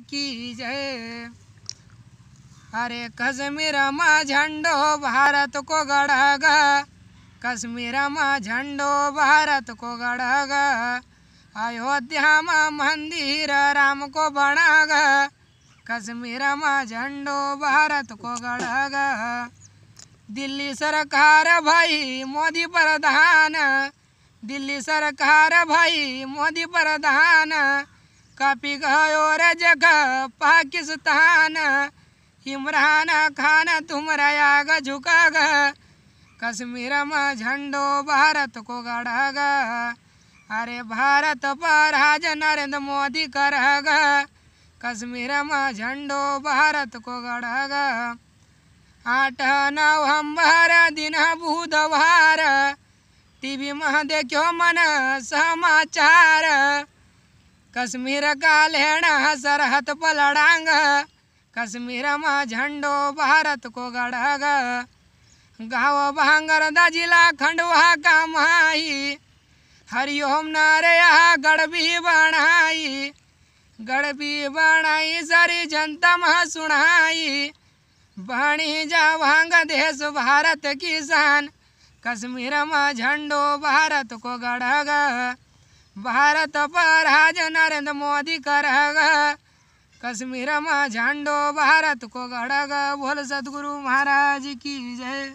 की जय अरे कश्मीरमा झंडो भारत को कश्मीर कश्मीरमा झंडो भारत को गढ़ागा अयोध्या में मंदिर राम को बनागा कश्मीरमा झंडो भारत को गढ़ागा दिल्ली सरकार भाई मोदी प्रधान दिल्ली सरकार भाई मोदी प्रधान कपि गयोर जगह पाकिस्तान इमरान खान तुम रयाग झुका ग कश्मीर में झंडो भारत को गढ़ा ग अरे भारत पर राज नरेंद्र मोदी कर कश्मीर में झंडो भारत को गढ़ा ग आठ नवंबर दिन बुधवार टीवी में देखो मन समाचार कश्मीर का लेना सरहद पलड़ांग कश्मीर में झंडो भारत को गढ़ग गाँव भांगर दा जिला खंडवा का माई हरिओम नारया गड़बी बनाई गड़बी बनाई सारी जनता महा सुनाई बणी जा भांग देश भारत किसान कश्मीर में झंडो भारत को गढ़ग भारत पर आज नरेंद्र मोदी करग कश्मीर में झंडो भारत को गढ़ग बोल सतगुरु महाराज की जय